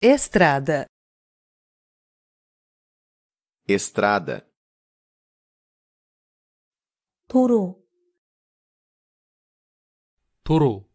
Estrada. Estrada. toro toro